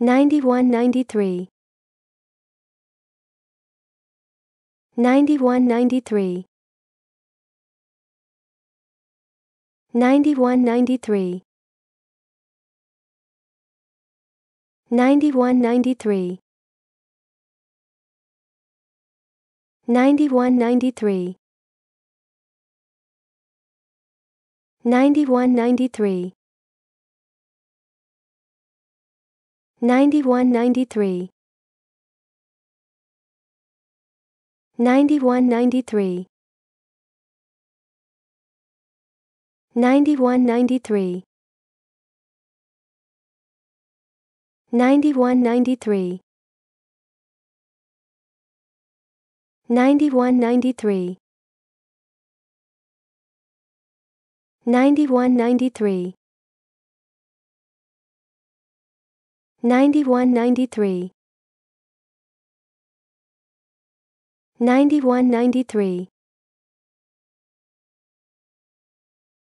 9193 9193 9193 9193 9193 9193 9193 9193 9193 9193 9193 9193 9193 9193